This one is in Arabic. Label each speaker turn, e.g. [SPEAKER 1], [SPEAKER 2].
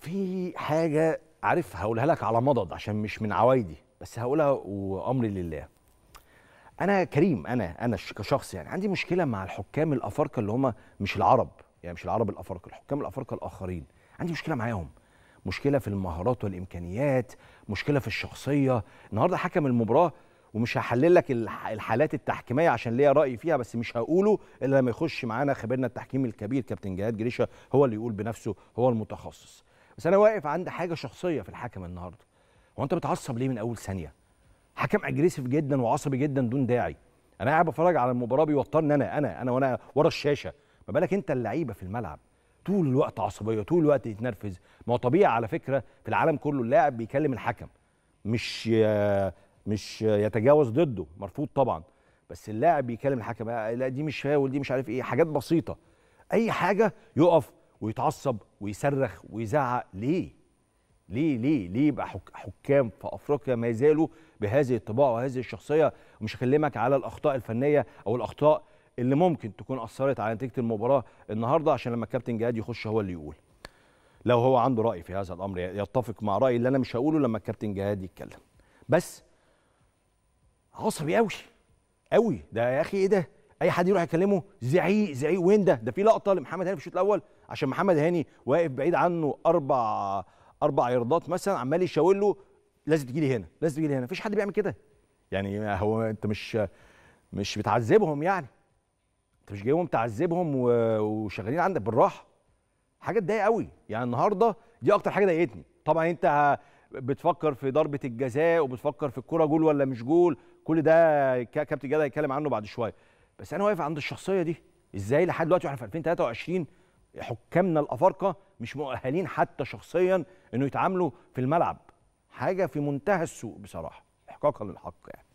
[SPEAKER 1] في حاجه عارف هقولها لك على مضض عشان مش من عوايدي بس هقولها وامري لله انا كريم انا انا كشخص يعني عندي مشكله مع الحكام الافارقه اللي هم مش العرب يعني مش العرب الافارقه الحكام الافارقه الاخرين عندي مشكله معاهم مشكله في المهارات والامكانيات مشكله في الشخصيه النهارده حكم المباراه ومش هحلل لك الحالات التحكيميه عشان ليا راي فيها بس مش هقوله الا لما يخش معانا خبيرنا التحكيم الكبير كابتن جهاد جريشه هو اللي يقول بنفسه هو المتخصص بس انا واقف عند حاجه شخصيه في الحكم النهارده هو انت بتعصب ليه من اول ثانيه حكم اجريسيف جدا وعصبي جدا دون داعي انا قاعد بتفرج على المباراه بيوترني انا انا انا وانا ورا الشاشه ما بالك انت اللعيبه في الملعب طول الوقت عصبيه طول الوقت يتنرفز ما هو طبيعي على فكره في العالم كله اللاعب بيكلم الحكم مش مش يتجاوز ضده مرفوض طبعا بس اللاعب بيكلم الحكم لا دي مش فاول دي مش عارف ايه حاجات بسيطه اي حاجه يقف ويتعصب ويصرخ ويزعق ليه؟ ليه ليه ليه يبقى حكام في افريقيا ما زالوا بهذه الطباع وهذه الشخصيه مش هكلمك على الاخطاء الفنيه او الاخطاء اللي ممكن تكون اثرت على نتيجه المباراه النهارده عشان لما الكابتن جهاد يخش هو اللي يقول لو هو عنده راي في هذا الامر يتفق مع رايي اللي انا مش هقوله لما الكابتن جهاد يتكلم بس عصبي قوي قوي ده يا اخي ايه ده اي حد يروح يكلمه زعيق زعيق وين ده ده في لقطه لمحمد هاني في الشوط الاول عشان محمد هاني واقف بعيد عنه اربع اربع يردات مثلا عمال يشاور له لازم تجي لي هنا لازم تجي لي هنا مفيش حد بيعمل كده يعني هو انت مش مش بتعذبهم يعني انت مش جايبهم تعذبهم وشغالين عندك بالراحه حاجه تضايق قوي يعني النهارده دي اكتر حاجه ضايقتني طبعا انت بتفكر في ضربه الجزاء وبتفكر في الكره جول ولا مش جول كل ده كابتن جدع هيتكلم عنه بعد شويه بس انا واقف عند الشخصيه دي ازاي لحد دلوقتي واحنا في 2023 حكامنا الافارقه مش مؤهلين حتى شخصيا انه يتعاملوا في الملعب حاجه في منتهى السوء بصراحه احقاقا للحق يعني